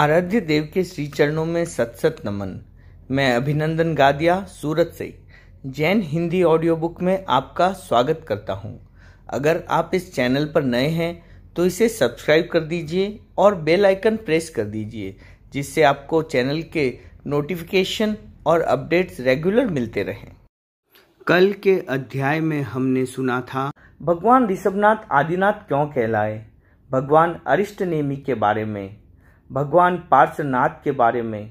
आराध्य देव के श्री चरणों में सत सत नमन मैं अभिनंदन गादिया सूरत से जैन हिंदी ऑडियो बुक में आपका स्वागत करता हूं। अगर आप इस चैनल पर नए हैं तो इसे सब्सक्राइब कर दीजिए और बेल आइकन प्रेस कर दीजिए जिससे आपको चैनल के नोटिफिकेशन और अपडेट्स रेगुलर मिलते रहें कल के अध्याय में हमने सुना था भगवान ऋषभनाथ आदिनाथ क्यों कहलाए भगवान अरिष्ट नेमी के बारे में भगवान पार्श्वनाथ के बारे में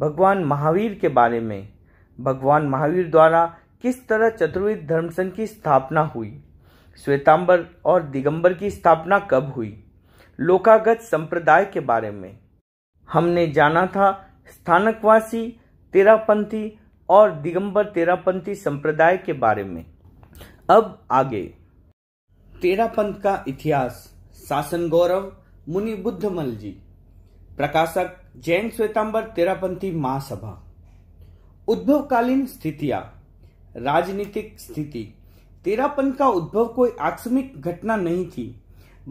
भगवान महावीर के बारे में भगवान महावीर द्वारा किस तरह चतुर्विध धर्म संघ की स्थापना हुई श्वेतांबर और दिगंबर की स्थापना कब हुई लोकागत संप्रदाय के बारे में हमने जाना था स्थानकवासी तेरापंथी और दिगंबर तेरापंथी संप्रदाय के बारे में अब आगे तेरापंथ का इतिहास शासन गौरव मुनि बुद्धमल जी प्रकाशक जैन श्वेतांबर तेरापंथी महासभा उद्भवकालीन स्थितियां राजनीतिक स्थिति तेरापन का उद्भव कोई आकस्मिक घटना नहीं थी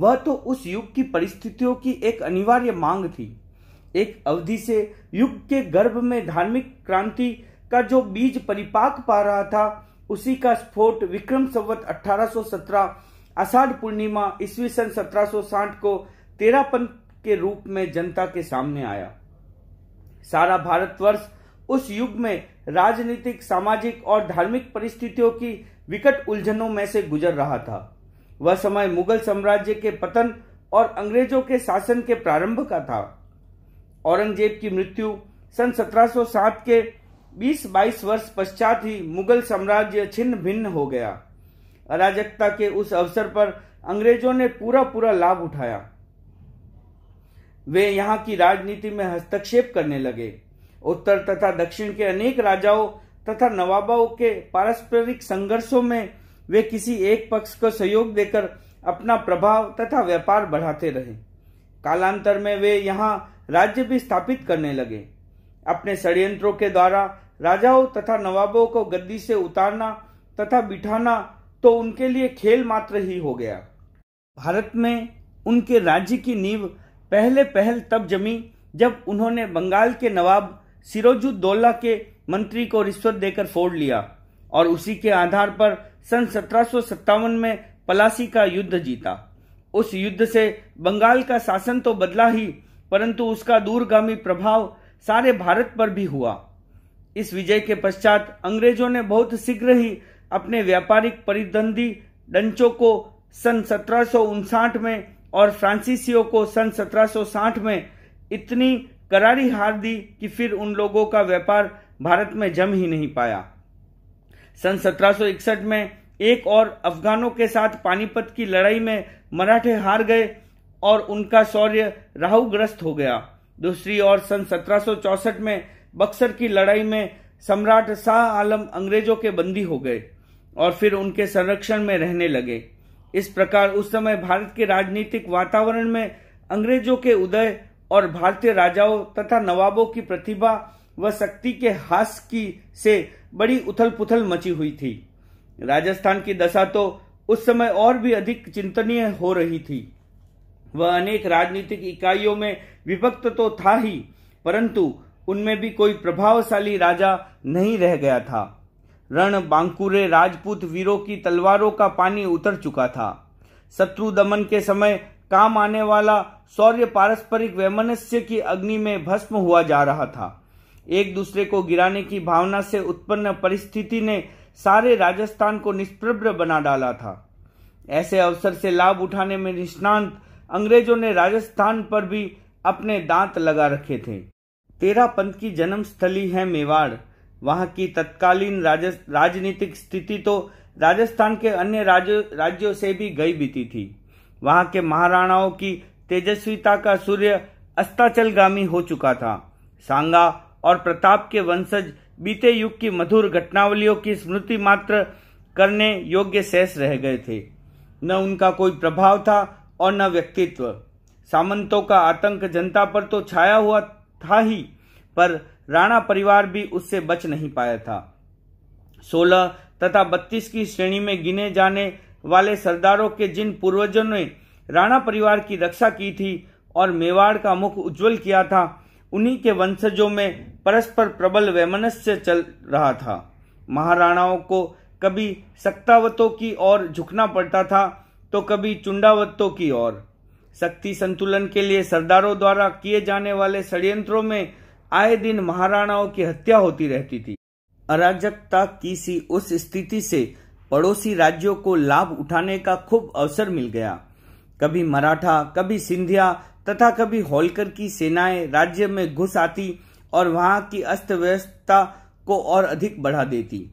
वह तो उस युग की परिस्थितियों की एक अनिवार्य मांग थी एक अवधि से युग के गर्भ में धार्मिक क्रांति का जो बीज परिपाक पा रहा था उसी का स्फोट विक्रम संवत 1817 आषाढ़ पूर्णिमा ईस्वी सन 1760 को तेरापन के रूप में जनता के सामने आया सारा भारतवर्ष उस युग में राजनीतिक सामाजिक और धार्मिक परिस्थितियों की विकट उलझनों में से गुजर रहा था वह समय मुगल साम्राज्य के पतन और अंग्रेजों के शासन के प्रारंभ का था औरंगजेब की मृत्यु सन 1707 के 20-22 वर्ष पश्चात ही मुगल साम्राज्य छिन्न भिन्न हो गया अराजकता के उस अवसर पर अंग्रेजों ने पूरा पूरा लाभ उठाया वे यहाँ की राजनीति में हस्तक्षेप करने लगे उत्तर तथा दक्षिण के अनेक राजाओं तथा नवाबाओं के पारस्परिक संघर्षों में वे किसी एक पक्ष को सहयोग देकर अपना प्रभाव तथा व्यापार बढ़ाते रहे कालांतर में वे यहाँ राज्य भी स्थापित करने लगे अपने षड्यंत्रों के द्वारा राजाओं तथा नवाबों को गद्दी से उतारना तथा बिठाना तो उनके लिए खेल मात्र ही हो गया भारत में उनके राज्य की नींव पहले पहल तब जमी जब उन्होंने बंगाल के नवाब सिरोजुद्दौला के मंत्री को रिश्वत देकर फोड़ लिया और उसी के आधार पर सन सत्रह में पलासी का युद्ध जीता उस युद्ध से बंगाल का शासन तो बदला ही परंतु उसका दूरगामी प्रभाव सारे भारत पर भी हुआ इस विजय के पश्चात अंग्रेजों ने बहुत शीघ्र ही अपने व्यापारिक परिद्वंदी डंचों को सन सत्रह में और फ्रांसीसियो को सन 1760 में इतनी करारी हार दी कि फिर उन लोगों का व्यापार भारत में जम ही नहीं पाया सन 1761 में एक और अफगानों के साथ पानीपत की लड़ाई में मराठे हार गए और उनका शौर्य राहुग्रस्त हो गया दूसरी ओर सन 1764 में बक्सर की लड़ाई में सम्राट शाह आलम अंग्रेजों के बंदी हो गए और फिर उनके संरक्षण में रहने लगे इस प्रकार उस समय भारत के राजनीतिक वातावरण में अंग्रेजों के उदय और भारतीय राजाओं तथा नवाबों की प्रतिभा व शक्ति के हास की से बड़ी उथल पुथल मची हुई थी राजस्थान की दशा तो उस समय और भी अधिक चिंतनीय हो रही थी वह अनेक राजनीतिक इकाइयों में विभक्त तो था ही परंतु उनमें भी कोई प्रभावशाली राजा नहीं रह गया था रण बांकुरे राजपूत वीरों की तलवारों का पानी उतर चुका था शत्रु दमन के समय काम आने वाला सौर्य पारस्परिक वैमनस्य की अग्नि में भस्म हुआ जा रहा था एक दूसरे को गिराने की भावना से उत्पन्न परिस्थिति ने सारे राजस्थान को निष्प्रभ्र बना डाला था ऐसे अवसर से लाभ उठाने में निष्णांत अंग्रेजों ने राजस्थान पर भी अपने दांत लगा रखे थे तेरा पंथ की जन्म स्थली है मेवाड़ वहां की तत्कालीन राजनीतिक स्थिति तो राजस्थान के अन्य राज्यों से भी गई बीती थी वहां के महाराणाओं की तेजस्विता का सूर्य अस्ताचलगामी हो चुका था सांगा और प्रताप के वंशज बीते युग की मधुर घटनावलियों की स्मृति मात्र करने योग्य शेष रह गए थे न उनका कोई प्रभाव था और न व्यक्तित्व सामंतों का आतंक जनता पर तो छाया हुआ था ही पर राणा परिवार भी उससे बच नहीं पाया था सोलह तथा बत्तीस की श्रेणी में गिने जाने वाले सरदारों के जिन पूर्वजों ने राणा परिवार की रक्षा की थी और मेवाड़ का मुख उज्जवल किया था उन्हीं के वंशजों में परस्पर प्रबल वैमनस्य चल रहा था महाराणाओं को कभी सक्तावतों की ओर झुकना पड़ता था तो कभी चुंडावतों की ओर शक्ति संतुलन के लिए सरदारों द्वारा किए जाने वाले षड्यंत्रों में आए दिन महाराणाओं की हत्या होती रहती थी अराजकता की सी उस स्थिति से पड़ोसी राज्यों को लाभ उठाने का खूब अवसर मिल गया कभी मराठा कभी सिंधिया तथा कभी होलकर की सेनाएं राज्य में घुस आती और वहां की अस्त व्यवस्था को और अधिक बढ़ा देती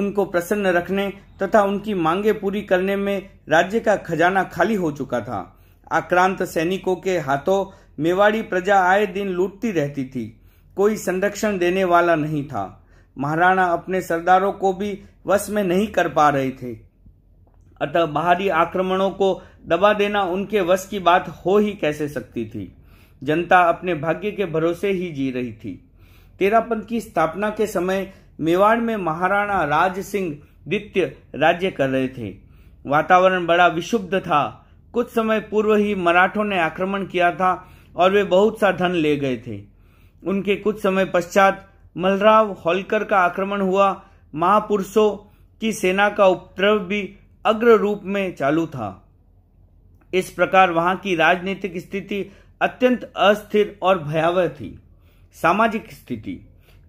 उनको प्रसन्न रखने तथा उनकी मांगे पूरी करने में राज्य का खजाना खाली हो चुका था आक्रांत सैनिकों के हाथों मेवाड़ी प्रजा आए दिन लूटती रहती थी कोई संरक्षण देने वाला नहीं था महाराणा अपने सरदारों को भी वश में नहीं कर पा रहे थे अतः बाहरी आक्रमणों को दबा देना उनके वश की बात हो ही कैसे सकती थी जनता अपने भाग्य के भरोसे ही जी रही थी तेरापंथ की स्थापना के समय मेवाड़ में महाराणा राज सिंह द्वितीय राज्य कर रहे थे वातावरण बड़ा विशुद्ध था कुछ समय पूर्व ही मराठों ने आक्रमण किया था और वे बहुत सा धन ले गए थे उनके कुछ समय पश्चात मलराव होलकर का आक्रमण हुआ महापुरुषों की सेना का उपद्रव भी अग्र रूप में चालू था इस प्रकार वहां की राजनीतिक स्थिति अत्यंत अस्थिर और भयावह थी सामाजिक स्थिति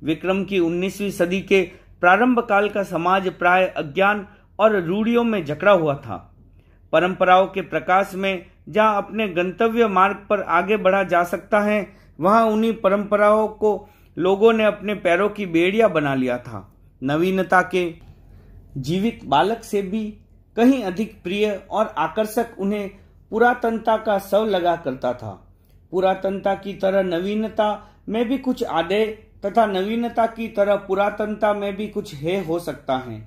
विक्रम की 19वीं सदी के प्रारंभ काल का समाज प्राय अज्ञान और रूढ़ियों में जकड़ा हुआ था परंपराओं के प्रकाश में जहां अपने गंतव्य मार्ग पर आगे बढ़ा जा सकता है वहां उन्हीं परंपराओं को लोगों ने अपने पैरों की बेड़िया बना लिया था नवीनता के जीवित बालक से भी कहीं अधिक प्रिय और आकर्षक उन्हें पुरातनता का सव लगा करता था पुरातनता की तरह नवीनता में भी कुछ आदे तथा नवीनता की तरह पुरातनता में भी कुछ है हो सकता है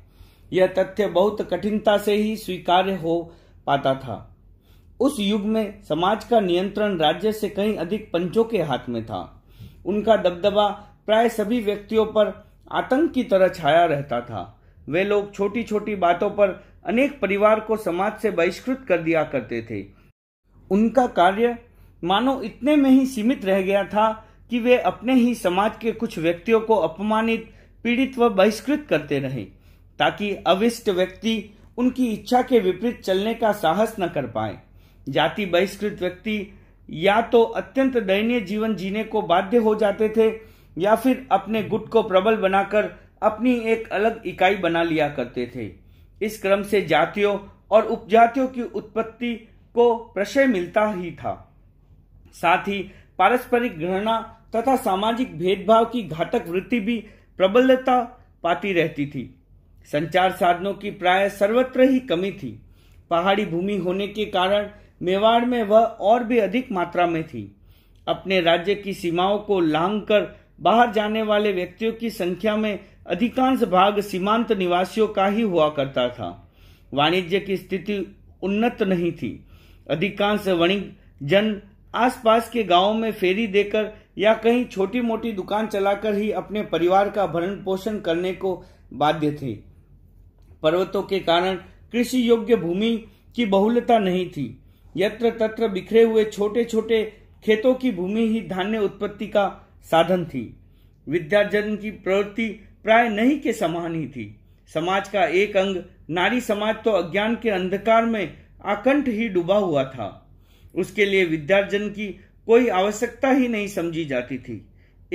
यह तथ्य बहुत कठिनता से ही स्वीकार्य हो पाता था उस युग में समाज का नियंत्रण राज्य से कहीं अधिक पंचों के हाथ में था उनका दबदबा प्राय सभी व्यक्तियों पर आतंक की तरह छाया रहता था वे लोग छोटी छोटी बातों पर अनेक परिवार को समाज से बहिष्कृत कर दिया करते थे उनका कार्य मानो इतने में ही सीमित रह गया था कि वे अपने ही समाज के कुछ व्यक्तियों को अपमानित पीड़ित व बहिष्कृत करते रहे ताकि अविष्ट व्यक्ति उनकी इच्छा के विपरीत चलने का साहस न कर पाए जाति बहिष्कृत व्यक्ति या तो अत्यंत दयनीय जीवन जीने को बाध्य हो जाते थे या फिर अपने गुट को प्रबल बनाकर अपनी एक अलग इकाई बना लिया करते थे इस क्रम से जातियों और उपजातियों की उत्पत्ति को प्रशय मिलता ही था साथ ही पारस्परिक घृणा तथा सामाजिक भेदभाव की घातक वृत्ति भी प्रबलता पाती रहती थी संचार साधनों की प्राय सर्वत्र ही कमी थी पहाड़ी भूमि होने के कारण मेवाड़ में वह और भी अधिक मात्रा में थी अपने राज्य की सीमाओं को लांग कर बाहर जाने वाले व्यक्तियों की संख्या में अधिकांश भाग सीमांत निवासियों का ही हुआ करता था वाणिज्य की स्थिति उन्नत नहीं थी अधिकांश वणिक जन आसपास के गांवों में फेरी देकर या कहीं छोटी मोटी दुकान चलाकर ही अपने परिवार का भरण पोषण करने को बाध्य थे पर्वतों के कारण कृषि योग्य भूमि की बहुलता नहीं थी यत्र तत्र बिखरे हुए छोटे छोटे खेतों की भूमि ही धान्य उत्पत्ति का साधन थी विद्यार्जन की प्रवृत्ति प्राय नहीं के समान ही थी समाज का एक अंग नारी समाज तो अज्ञान के अंधकार में आकंठ ही डूबा हुआ था उसके लिए विद्यार्जन की कोई आवश्यकता ही नहीं समझी जाती थी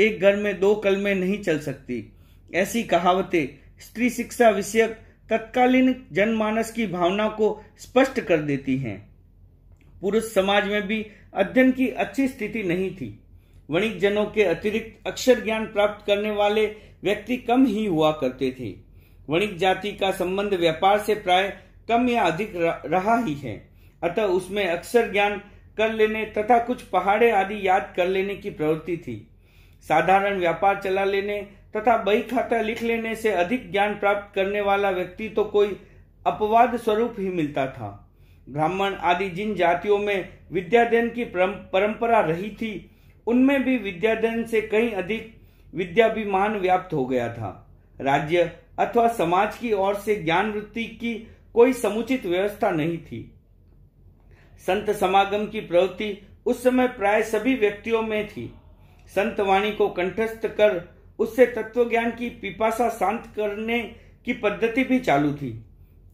एक घर में दो कल में नहीं चल सकती ऐसी कहावतें स्त्री शिक्षा विषयक तत्कालीन जनमानस की भावना को स्पष्ट कर देती हैं पुरुष समाज में भी अध्ययन की अच्छी स्थिति नहीं थी वणिक जनों के अतिरिक्त अक्षर ज्ञान प्राप्त करने वाले व्यक्ति कम ही हुआ करते थे वणिक जाति का संबंध व्यापार से प्राय कम या अधिक रहा ही है अतः उसमें अक्षर ज्ञान कर लेने तथा कुछ पहाड़े आदि याद कर लेने की प्रवृत्ति थी साधारण व्यापार चला लेने तथा बही खाता लिख लेने से अधिक ज्ञान प्राप्त करने वाला व्यक्ति तो कोई अपवाद स्वरूप ही मिलता था ब्राह्मण आदि जिन जातियों में विद्याध्यन की परंपरा रही थी उनमें भी विद्याध्ययन से कहीं अधिक विद्याभिमान व्याप्त हो गया था राज्य अथवा समाज की ओर से ज्ञान वृत्ति की कोई समुचित व्यवस्था नहीं थी संत समागम की प्रवृत्ति उस समय प्राय सभी व्यक्तियों में थी संत वाणी को कंठस्थ कर उससे तत्वज्ञान की पिपासा शांत करने की पद्धति भी चालू थी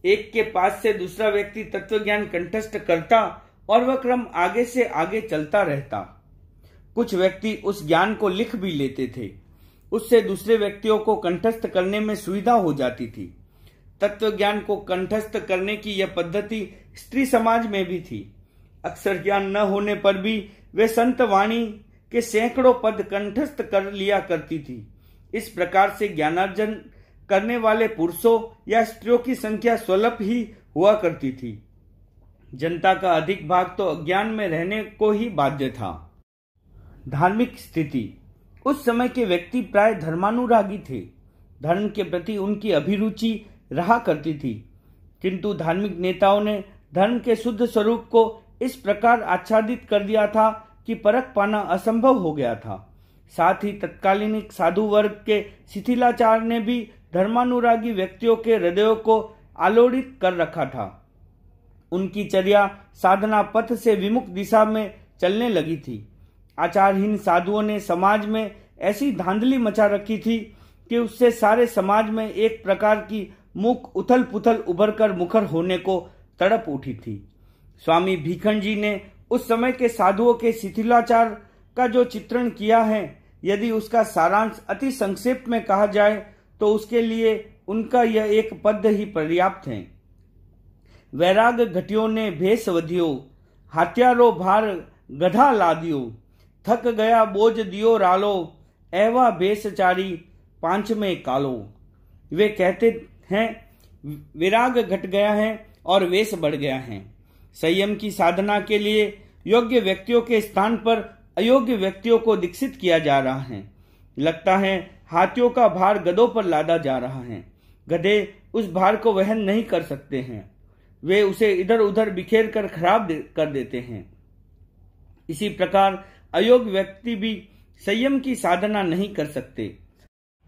एक के पास से दूसरा व्यक्ति तत्व ज्ञान कंठस्थ करता और वह क्रम आगे से आगे चलता रहता कुछ व्यक्ति उस ज्ञान को लिख भी लेते थे उससे दूसरे व्यक्तियों को कंठस्थ करने में सुविधा हो जाती थी तत्व ज्ञान को कंठस्थ करने की यह पद्धति स्त्री समाज में भी थी अक्सर ज्ञान न होने पर भी वे संत वाणी के सैकड़ों पद कंठस्थ कर लिया करती थी इस प्रकार से ज्ञानार्जन करने वाले पुरुषों या स्त्रियों की संख्या स्वल्प ही हुआ करती थी जनता का अधिक भाग तो अज्ञान में रहने को ही बाध्य था धार्मिक स्थिति उस समय के व्यक्ति प्राय धर्मानुरागी थे धर्म के प्रति उनकी अभिरुचि रहा करती थी किंतु धार्मिक नेताओं ने धर्म के शुद्ध स्वरूप को इस प्रकार आच्छादित कर दिया था कि परख पाना असंभव हो गया था साथ ही तत्कालीन साधु वर्ग के शिथिलाचार ने भी धर्मानुरागी व्यक्तियों के हृदयों को आलोड़ित कर रखा था उनकी चर्या साधना पथ से विमुख दिशा में चलने लगी थी आचारहीन साधुओं ने समाज में ऐसी धांधली मचा रखी थी कि उससे सारे समाज में एक प्रकार की मुख उथल पुथल उभर कर मुखर होने को तड़प उठी थी स्वामी भीखन जी ने उस समय के साधुओं के शिथिलाचार का जो चित्रण किया है यदि उसका सारांश अति संक्षेप में कहा जाए तो उसके लिए उनका यह एक पद ही पर्याप्त है वैराग घटियों ने भेष वधियो हत्यारो भार गधा ला दियो थक गया बोझ दियो रालो एवा भेषचारी पांच में कालो वे कहते हैं विराग घट गया है और वेश बढ़ गया है संयम की साधना के लिए योग्य व्यक्तियों के स्थान पर अयोग्य व्यक्तियों को दीक्षित किया जा रहा है लगता है हाथियों का भार गधों पर लादा जा रहा है गधे उस भार को वहन नहीं कर सकते हैं वे उसे इधर उधर बिखेर कर खराब दे, कर देते हैं इसी प्रकार अयोग्य व्यक्ति भी संयम की साधना नहीं कर सकते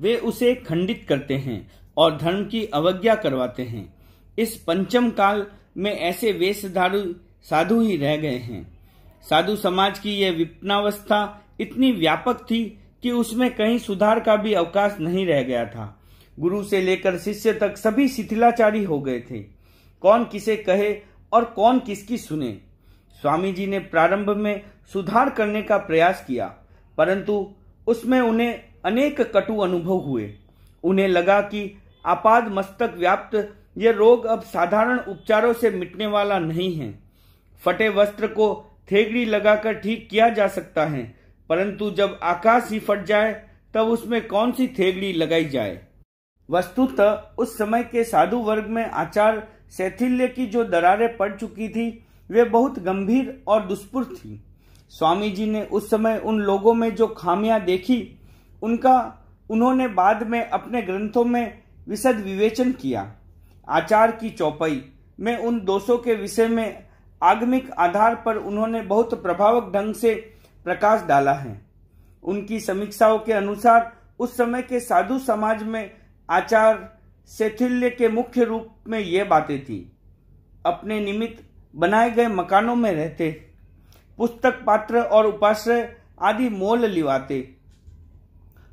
वे उसे खंडित करते हैं और धर्म की अवज्ञा करवाते हैं इस पंचम काल में ऐसे वेशधारू साधु ही रह गए हैं साधु समाज की यह विपनावस्था इतनी व्यापक थी कि उसमें कहीं सुधार का भी अवकाश नहीं रह गया था गुरु से लेकर शिष्य तक सभी शिथिलाचारी हो गए थे कौन किसे कहे और कौन किसकी सुने स्वामी जी ने प्रारंभ में सुधार करने का प्रयास किया परंतु उसमें उन्हें अनेक कटु अनुभव हुए उन्हें लगा कि आपाद मस्तक व्याप्त यह रोग अब साधारण उपचारों से मिटने वाला नहीं है फटे वस्त्र को थेगड़ी लगाकर ठीक किया जा सकता है परंतु जब आकाश ही फट जाए तब उसमें कौन सी थेगड़ी लगाई जाए वस्तुतः उस समय के साधु वर्ग में आचार शैथिल्य की जो दरारें पड़ चुकी थी वे बहुत गंभीर और दुष्पुर थी स्वामी जी ने उस समय उन लोगों में जो खामियां देखी उनका उन्होंने बाद में अपने ग्रंथों में विशद विवेचन किया आचार की चौपाई में उन दोषों के विषय में आगमिक आधार पर उन्होंने बहुत प्रभावक ढंग से प्रकाश डाला है उनकी समीक्षाओं के अनुसार उस समय के साधु समाज में आचार शैथिल्य के मुख्य रूप में ये बातें थी अपने निमित्त बनाए गए मकानों में रहते पुस्तक पात्र और उपाश्रय आदि मोल लिवाते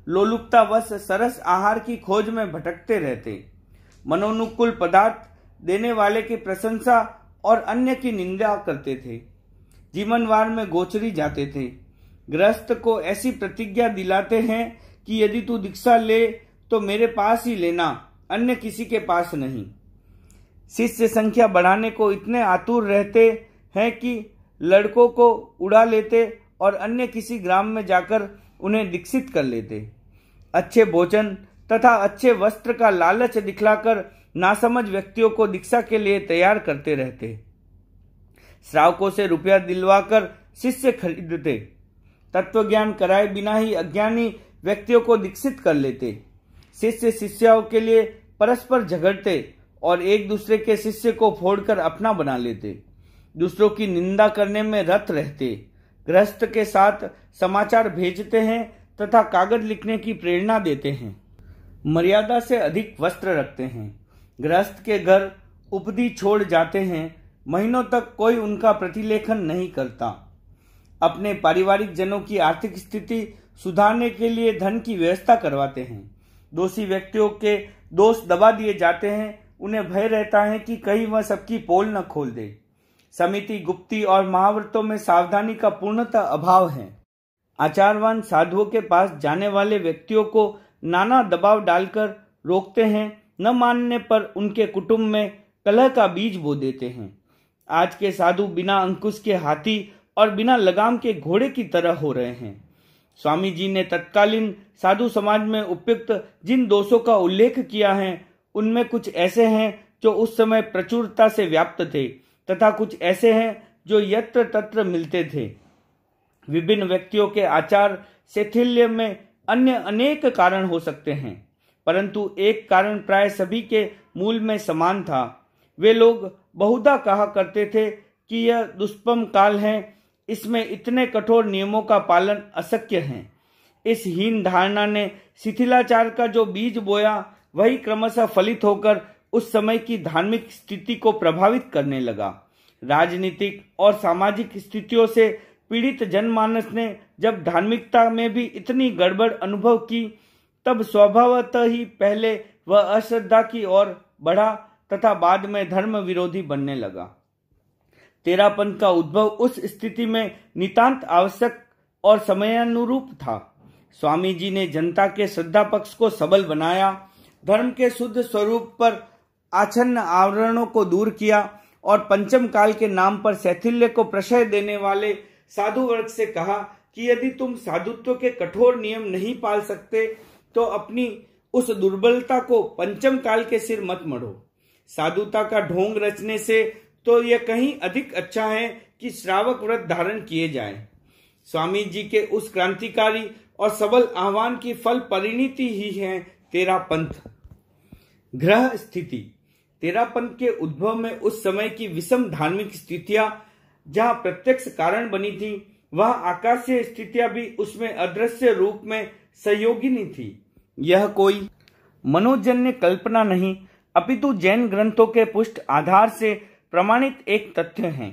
लोलुपतावश सरस आहार की खोज में भटकते रहते मनोनुकूल पदार्थ देने वाले की प्रशंसा और अन्य की निंदा करते थे जीवनवार में गोचरी जाते थे ग्रस्त को ऐसी प्रतिज्ञा दिलाते हैं कि यदि तू दीक्षा ले तो मेरे पास ही लेना अन्य किसी के पास नहीं शिष्य संख्या बढ़ाने को इतने आतुर रहते हैं कि लड़कों को उड़ा लेते और अन्य किसी ग्राम में जाकर उन्हें दीक्षित कर लेते अच्छे भोजन तथा अच्छे वस्त्र का लालच दिखलाकर नासमझ व्यक्तियों को दीक्षा के लिए तैयार करते रहते श्रावकों से रुपया दिलवाकर शिष्य खरीदते तत्व ज्ञान कराए बिना ही अज्ञानी व्यक्तियों को दीक्षित कर लेते शिष्य शिष्याओं के लिए परस्पर झगड़ते और एक दूसरे के शिष्य को फोड़कर अपना बना लेते दूसरों की निंदा करने में रत रहते ग्रस्त के साथ समाचार भेजते हैं तथा कागज लिखने की प्रेरणा देते हैं मर्यादा से अधिक वस्त्र रखते हैं ग्रस्त के घर उपधि छोड़ जाते हैं महीनों तक कोई उनका प्रतिलेखन नहीं करता अपने पारिवारिक जनों की आर्थिक स्थिति सुधारने के लिए धन की व्यवस्था करवाते हैं दोषी व्यक्तियों के दोष दबा दिए जाते हैं उन्हें भय रहता है कि कहीं वह सबकी पोल न खोल दे समिति गुप्ती और महाव्रतों में सावधानी का पूर्णतः अभाव है आचारवान साधुओं के पास जाने वाले व्यक्तियों को नाना दबाव डालकर रोकते हैं न मानने पर उनके कुटुंब में कलह का बीज बो देते हैं आज के साधु बिना अंकुश के हाथी और बिना लगाम के घोड़े की तरह हो रहे हैं स्वामी जी ने तत्कालीन साधु समाज में उपयुक्त जिन दोषों का उल्लेख किया है उनमें कुछ ऐसे हैं जो उस समय प्रचुरता से व्याप्त थे तथा कुछ ऐसे हैं जो यत्र तत्र मिलते थे विभिन्न व्यक्तियों के आचार शैथिल्य में अन्य अनेक कारण हो सकते हैं परंतु एक कारण प्राय सभी के मूल में समान था वे लोग बहुधा कहा करते थे कि यह दुष्पम काल है इसमें इतने कठोर नियमों का पालन अशक्य है इस हीन धारणा ने शिथिलाचार का जो बीज बोया वही क्रमशः फलित होकर उस समय की धार्मिक स्थिति को प्रभावित करने लगा राजनीतिक और सामाजिक स्थितियों से पीड़ित जनमानस ने जब धार्मिकता में भी इतनी गड़बड़ अनुभव की तब स्वभावतः ही पहले वह अश्रद्धा की ओर बढ़ा तथा बाद में धर्म विरोधी बनने लगा तेरापन का उद्भव उस स्थिति में नितांत आवश्यक और समयानुरूप था स्वामी जी ने जनता के श्रद्धा पक्ष को सबल बनाया धर्म के शुद्ध स्वरूप पर आछन्न आवरणों को दूर किया और पंचम काल के नाम पर शैथिल्य को प्रशय देने वाले साधु वर्ग से कहा कि यदि तुम साधुत्व के कठोर नियम नहीं पाल सकते तो अपनी उस दुर्बलता को पंचम काल के सिर मत मढ़ो साधुता का ढोंग रचने से तो यह कहीं अधिक अच्छा है कि श्रावक व्रत धारण किए जाए स्वामी जी के उस क्रांतिकारी और सबल आह्वान की फल परिणति ही है तेरा पंथ ग्रह स्थिति तेरा पंथ के उद्भव में उस समय की विषम धार्मिक स्थितियां जहां प्रत्यक्ष कारण बनी थी वह आकाशीय स्थितियां भी उसमें अदृश्य रूप में सहयोगिनी थी यह कोई मनोजन्य कल्पना नहीं अपितु जैन ग्रंथों के पुष्ट आधार से प्रमाणित एक तथ्य है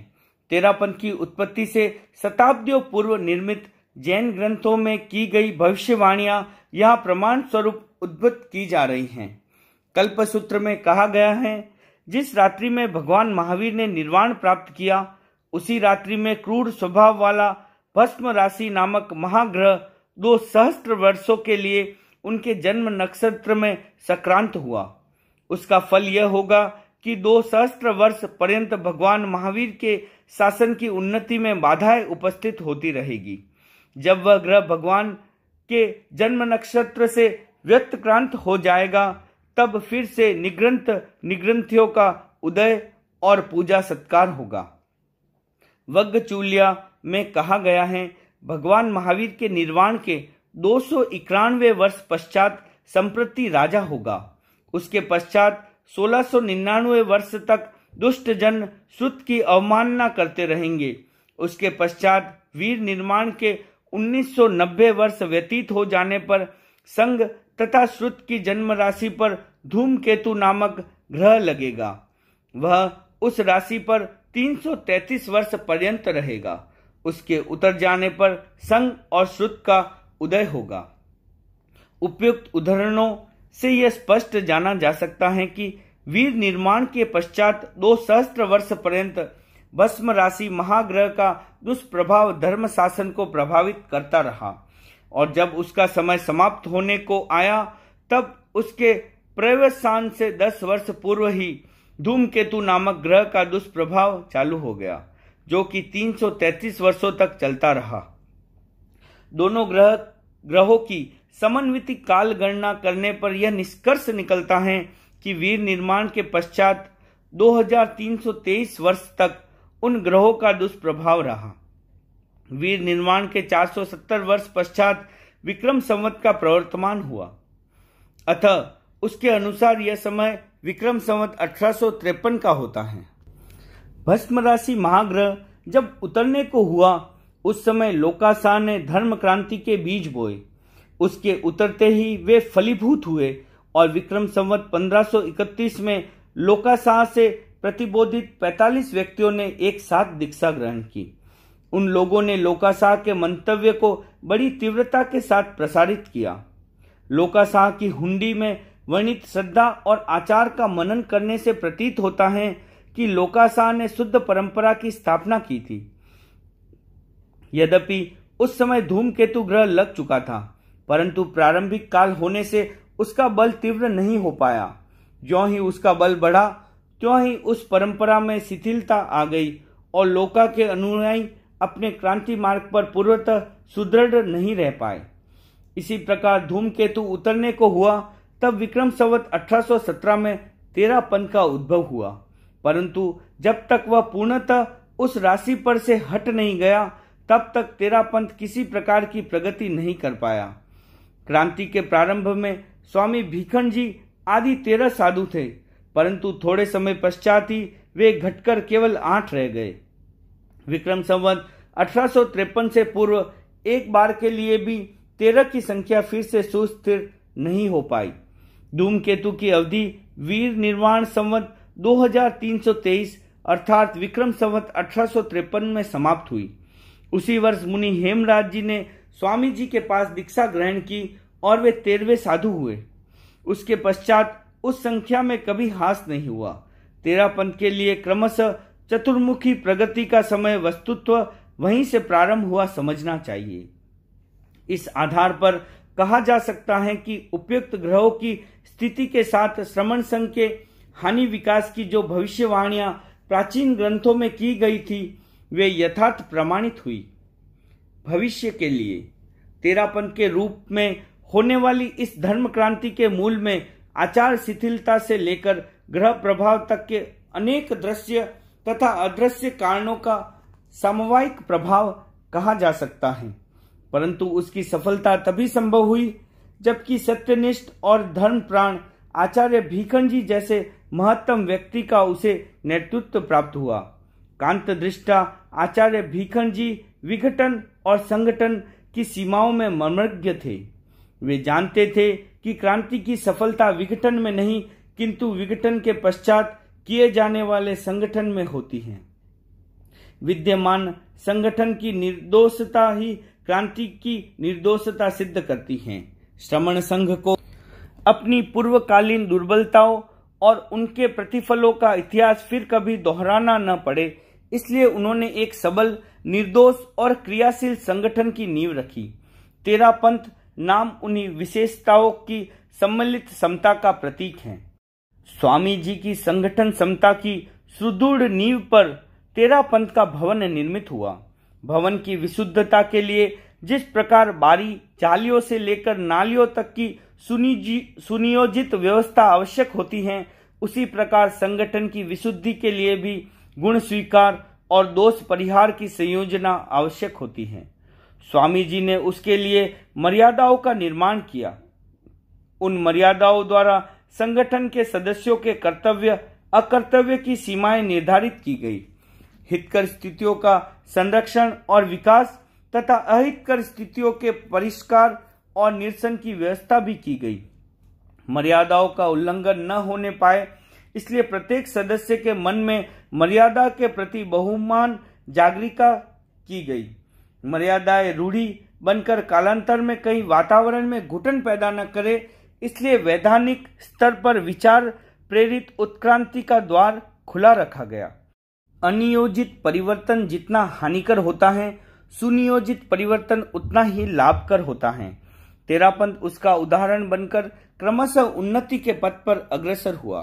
तेरापन की उत्पत्ति से शताब्दियों पूर्व निर्मित जैन ग्रंथों में की गई भविष्यवाणियां यह प्रमाण स्वरूप उद्भुत की जा रही हैं सूत्र में कहा गया है जिस रात्रि में भगवान महावीर ने निर्वाण प्राप्त किया उसी रात्रि में क्रूर स्वभाव वाला भस्म राशि नामक महाग्रह दो सहस्त्र वर्षों के लिए उनके जन्म नक्षत्र में संक्रांत हुआ उसका फल यह होगा कि दो सहस्त्र वर्ष पर्यंत भगवान महावीर के शासन की उन्नति में बाधाएं उपस्थित होती रहेगी जब वह ग्रह भगवान के जन्म नक्षत्र से व्यक्तक्रांत हो जाएगा तब फिर से निग्रंथ निग्रंथियों का उदय और पूजा सत्कार होगा चूलिया में कहा गया है भगवान महावीर के निर्वाण के दो सौ वर्ष पश्चात संप्रति राजा होगा उसके पश्चात 1699 वर्ष तक दुष्ट जन श्रुत की अवमानना करते रहेंगे उसके पश्चात वीर निर्माण के 1990 वर्ष व्यतीत हो जाने पर संघ तथा श्रुत की जन्म राशि पर धूमकेतु नामक ग्रह लगेगा वह उस राशि पर 333 वर्ष पर्यंत रहेगा उसके उतर जाने पर संघ और श्रुत का उदय होगा उपयुक्त उदाहरणों से यह स्पष्ट जाना जा सकता है कि वीर निर्माण के पश्चात दो सहस्त्र वर्ष पर्यंत भस्म राशि महाग्रह का दुष्प्रभाव धर्म शासन को प्रभावित करता रहा और जब उसका समय समाप्त होने को आया तब उसके प्रवसान से दस वर्ष पूर्व ही धूमकेतु नामक ग्रह का दुष्प्रभाव चालू हो गया जो कि 333 वर्षों तक चलता रहा दोनों ग्रह ग्रहों की समन्वित काल गणना करने पर यह निष्कर्ष निकलता है कि वीर निर्माण के पश्चात 2323 वर्ष तक उन ग्रहों का दुष्प्रभाव रहा वीर निर्माण के 470 वर्ष पश्चात विक्रम संवत का प्रवर्तमान हुआ अतः उसके अनुसार यह समय विक्रम संवत अठारह का होता है भस्म राशि महाग्रह जब उतरने को हुआ उस समय लोकाशाह ने धर्म क्रांति के बीज बोए उसके उतरते ही वे फलीभूत हुए और विक्रम संवत 1531 में लोकाशाह से प्रतिबोधित 45 व्यक्तियों ने एक साथ दीक्षा ग्रहण की उन लोगों ने लोकाशाह के मंतव्य को बड़ी तीव्रता के साथ प्रसारित किया लोकाशाह की हुंडी में वर्णित श्रद्धा और आचार का मनन करने से प्रतीत होता है कि लोकाशाह ने शुद्ध परंपरा की स्थापना की थी यद्यपि उस समय धूमकेतु ग्रह लग चुका था परंतु प्रारंभिक काल होने से उसका बल तीव्र नहीं हो पाया जो ही उसका बल बढ़ा त्यों ही उस परंपरा में शिथिलता आ गई और लोका के अनुयायी अपने क्रांति मार्ग पर पूर्वतः सुदृढ़ नहीं रह पाए इसी प्रकार धूमकेतु उतरने को हुआ तब विक्रम संवत अठारह में तेरा पन का उद्भव हुआ परंतु जब तक वह पूर्णतः उस राशि पर से हट नहीं गया तब तक तेरा पंथ किसी प्रकार की प्रगति नहीं कर पाया क्रांति के प्रारंभ में स्वामी भीखंड जी आदि तेरह साधु थे परंतु थोड़े समय पश्चात ही वे घटकर केवल आठ रह गए विक्रम संवत अठारह से पूर्व एक बार के लिए भी तेरह की संख्या फिर से सुस्थिर नहीं हो पाई केतु की अवधि वीर निर्वाण संवत दो अर्थात विक्रम संवत अठारह में समाप्त हुई उसी वर्ष मुनि हेमराज जी ने स्वामी जी के पास दीक्षा ग्रहण की और वे तेरहवे साधु हुए उसके पश्चात उस संख्या में कभी हास नहीं हुआ तेरापन के लिए क्रमशः चतुर्मुखी प्रगति का समय वस्तुत्व वहीं से प्रारंभ हुआ समझना चाहिए इस आधार पर कहा जा सकता है कि उपयुक्त ग्रहों की स्थिति के साथ श्रमण संघ के हानि विकास की जो भविष्यवाणियां प्राचीन ग्रंथों में की गई थी वे यथार्थ प्रमाणित हुई भविष्य के लिए तेरापन के रूप में होने वाली इस धर्म क्रांति के मूल में आचार शिथिलता से लेकर ग्रह प्रभाव तक के अनेक दृश्य तथा अदृश्य कारणों का सामवायिक प्रभाव कहा जा सकता है परंतु उसकी सफलता तभी संभव हुई जबकि सत्यनिष्ठ और धर्म प्राण आचार्य भीखन जी जैसे महत्तम व्यक्ति का उसे नेतृत्व प्राप्त हुआ कांत दृष्टा आचार्य भीखन जी विघटन और संगठन की सीमाओं में मर्मज्ञ थे वे जानते थे कि क्रांति की सफलता विघटन में नहीं किंतु विघटन के पश्चात किए जाने वाले संगठन में होती है विद्यमान संगठन की निर्दोषता ही क्रांति की निर्दोषता सिद्ध करती है श्रमण संघ को अपनी पूर्वकालीन दुर्बलताओं और उनके प्रतिफलों का इतिहास फिर कभी दोहराना न पड़े इसलिए उन्होंने एक सबल निर्दोष और क्रियाशील संगठन की नींव रखी तेरा पंथ नाम उन्हीं विशेषताओं की सम्मिलित समता का प्रतीक है स्वामी जी की संगठन समता की सुदृढ़ नींव पर तेरा पंथ का भवन निर्मित हुआ भवन की विशुद्धता के लिए जिस प्रकार बारी चालियों से लेकर नालियों तक की सुनियोजित व्यवस्था आवश्यक होती है उसी प्रकार संगठन की विशुद्धि के लिए भी गुण स्वीकार और दोष परिहार की संयोजना आवश्यक होती है स्वामी जी ने उसके लिए मर्यादाओं का निर्माण किया उन मर्यादाओं द्वारा संगठन के सदस्यों के कर्तव्य अकर्तव्य की सीमाएं निर्धारित की गई हितकर स्थितियों का संरक्षण और विकास तथा अहितकर स्थितियों के परिष्कार और निरसन की व्यवस्था भी की गई मर्यादाओं का उल्लंघन न होने पाए इसलिए प्रत्येक सदस्य के मन में मर्यादा के प्रति बहुमान जागरिका की गई मर्यादाएं रूढ़ी बनकर कालांतर में कई वातावरण में घुटन पैदा न करे इसलिए वैधानिक स्तर पर विचार प्रेरित उत्क्रांति का द्वार खुला रखा गया अनियोजित परिवर्तन जितना हानिकर होता है सुनियोजित परिवर्तन उतना ही लाभकर होता है तेरापंथ उसका उदाहरण बनकर क्रमशः उन्नति के पथ पर अग्रसर हुआ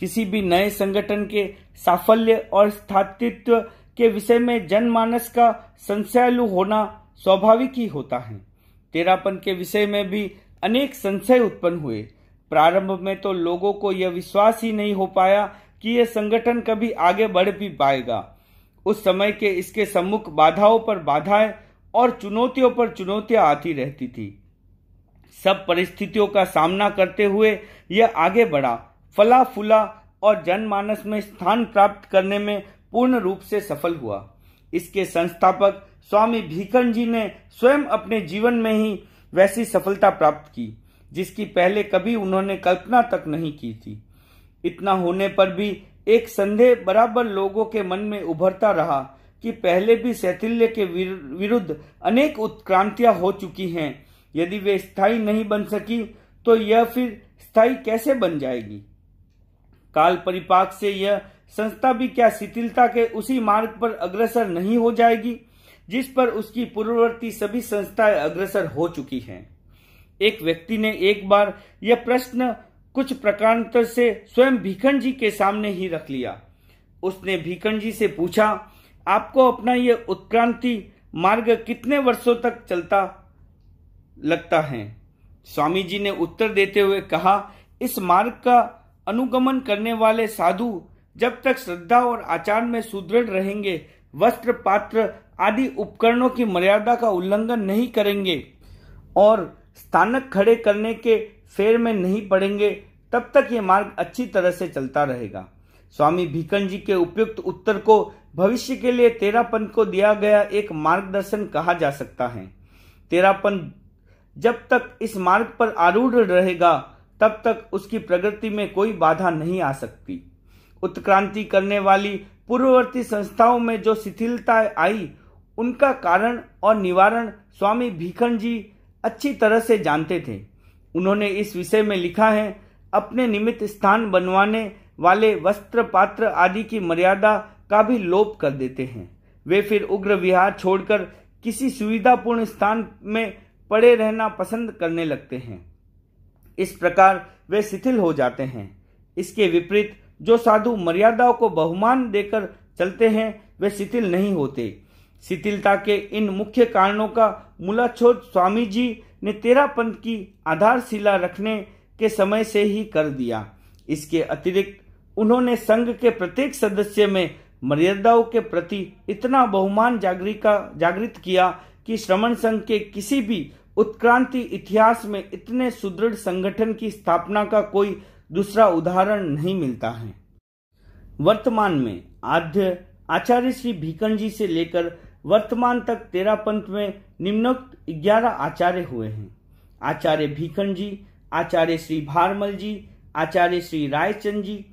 किसी भी नए संगठन के साफल्य और स्थातित्व के विषय में जनमानस का संशयालु होना स्वाभाविक ही होता है तेरापन के विषय में भी अनेक संशय उत्पन्न हुए प्रारंभ में तो लोगों को यह विश्वास ही नहीं हो पाया कि यह संगठन कभी आगे बढ़ भी पाएगा उस समय के इसके सम्मुख बाधाओं पर बाधाएं और चुनौतियों पर चुनौतियां आती रहती थी सब परिस्थितियों का सामना करते हुए यह आगे बढ़ा फला फूला और जनमानस में स्थान प्राप्त करने में पूर्ण रूप से सफल हुआ इसके संस्थापक स्वामी भीकन जी ने स्वयं अपने जीवन में ही वैसी सफलता प्राप्त की जिसकी पहले कभी उन्होंने कल्पना तक नहीं की थी इतना होने पर भी एक संदेह बराबर लोगों के मन में उभरता रहा कि पहले भी शैथिल्य के विरुद्ध अनेक उत्क्रांतियां हो चुकी हैं यदि वे स्थायी नहीं बन सकी तो यह फिर स्थायी कैसे बन जाएगी काल परिपाक से यह संस्था भी क्या शिथिलता के उसी मार्ग पर अग्रसर नहीं हो जाएगी जिस पर उसकी पूर्ववर्ती सभी संस्थाएं अग्रसर हो चुकी हैं एक व्यक्ति ने एक बार यह प्रश्न कुछ प्रकार से स्वयं भीखंड जी के सामने ही रख लिया उसने भीखंड जी से पूछा आपको अपना यह उत्क्रांति मार्ग कितने वर्षों तक चलता लगता है स्वामी जी ने उत्तर देते हुए कहा इस मार्ग का अनुगमन करने वाले साधु जब तक श्रद्धा और आचार में सुदृढ़ रहेंगे वस्त्र पात्र आदि उपकरणों की मर्यादा का उल्लंघन नहीं करेंगे और स्थानक खड़े करने के फेर में नहीं पड़ेंगे तब तक ये मार्ग अच्छी तरह से चलता रहेगा स्वामी भीकन जी के उपयुक्त उत्तर को भविष्य के लिए तेरापन को दिया गया एक मार्गदर्शन कहा जा सकता है तेरापन जब तक इस मार्ग पर आरूढ़ रहेगा तब तक उसकी प्रगति में कोई बाधा नहीं आ सकती उत्क्रांति करने वाली पूर्ववर्ती संस्थाओं में जो शिथिलता आई उनका कारण और निवारण स्वामी भीखंड जी अच्छी तरह से जानते थे उन्होंने इस विषय में लिखा है अपने निमित्त स्थान बनवाने वाले वस्त्र पात्र आदि की मर्यादा का भी लोप कर देते हैं वे फिर उग्र विहार छोड़कर किसी सुविधापूर्ण स्थान में पड़े रहना पसंद करने लगते हैं इस प्रकार वे शिथिल हो जाते हैं इसके विपरीत जो साधु मर्यादाओं को बहुमान देकर चलते हैं वे शिथिल नहीं होते शिथिलता के इन मुख्य कारणों का मूलाछोद स्वामी जी ने तेरा पंथ की आधारशिला रखने के समय से ही कर दिया इसके अतिरिक्त उन्होंने संघ के प्रत्येक सदस्य में मर्यादाओं के प्रति इतना बहुमान जागरिका जागृत किया कि श्रमण संघ के किसी भी उत्क्रांति इतिहास में इतने सुदृढ़ संगठन की स्थापना का कोई दूसरा उदाहरण नहीं मिलता है वर्तमान में आद्य आचार्य श्री भीकन जी से लेकर वर्तमान तक तेरा पंथ में निम्नोक्त ग्यारह आचार्य हुए हैं आचार्य भीकन जी आचार्य श्री भारमल जी आचार्य श्री रायचंद जी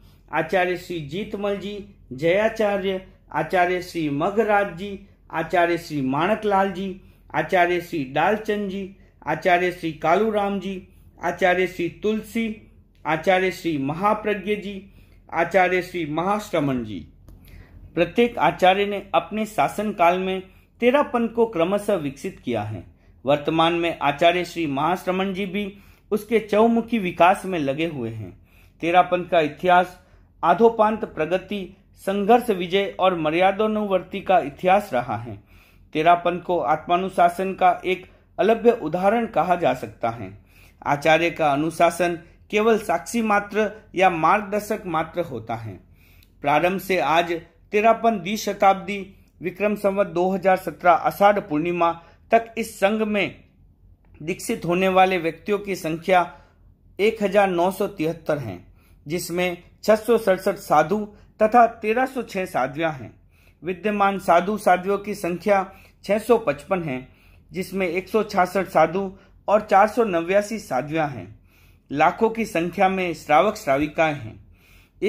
आचार्य श्री जीतमल जी जयाचार्य आचार्य श्री मघराज जी आचार्य श्री माणकलाल जी आचार्य श्री डालचंद जी आचार्य श्री कालूराम जी आचार्य श्री तुलसी आचार्य श्री महाप्रज्ञ जी आचार्य श्री महाश्रमण जी प्रत्येक आचार्य ने अपने शासन काल में तेरापन को क्रमशः विकसित किया है वर्तमान में आचार्य श्री महाश्रमण जी भी उसके चौमुखी विकास में लगे हुए हैं तेरापन का इतिहास आधोपांत प्रगति संघर्ष विजय और मर्यादानुवर्ती का इतिहास रहा है तेरापन को आत्मानुशासन का एक अलभ्य उदाहरण कहा जा सकता है आचार्य का अनुशासन केवल साक्षी मात्र या मार्गदर्शक मात्र होता है प्रारंभ से आज तेरापन दी शताब्दी विक्रम संवत 2017 आषाढ़ पूर्णिमा तक इस संघ में दीक्षित होने वाले व्यक्तियों की संख्या एक हजार नौ सौ तिहत्तर है जिसमें छह साधु तथा 1306 साध्वियां हैं विद्यमान साधु साध्वियों की संख्या 655 है जिसमें एक साधु और चार सौ साध्वियां हैं लाखों की संख्या में श्रावक श्राविकाएं हैं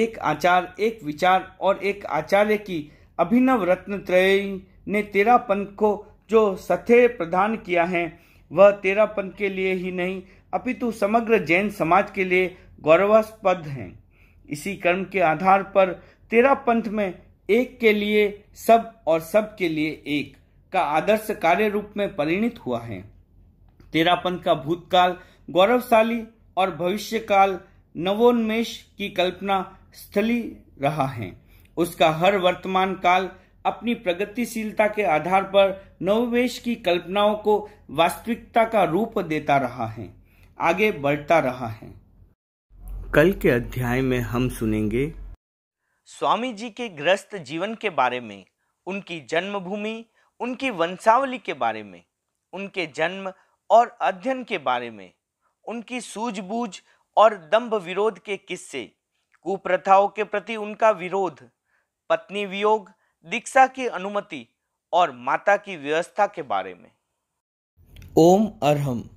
एक आचार एक विचार और एक आचार्य की अभिनव रत्न त्रय ने तेरा पंथ को जो सथे प्रदान किया है वह तेरा पंथ के लिए ही नहीं अपितु समग्र जैन समाज के लिए गौरवास्पद हैं इसी कर्म के आधार पर तेरा पंथ में एक के लिए सब और सब के लिए एक का आदर्श कार्य रूप में परिणित हुआ है तेरा पंथ का भूतकाल गौरवशाली और भविष्यकाल नवोन्मेष की कल्पना स्थली रहा है उसका हर वर्तमान काल अपनी प्रगतिशीलता के आधार पर नववेश की कल्पनाओं को वास्तविकता का रूप देता रहा है आगे बढ़ता रहा है कल के अध्याय में हम सुनेंगे स्वामी जी के ग्रस्त जीवन के बारे में उनकी जन्मभूमि उनकी वंशावली के बारे में उनके जन्म और अध्ययन के बारे में उनकी सूझबूझ और दंभ विरोध के किस्से कुप्रथाओं के प्रति उनका विरोध पत्नी वियोग दीक्षा की अनुमति और माता की व्यवस्था के बारे में ओम अरहम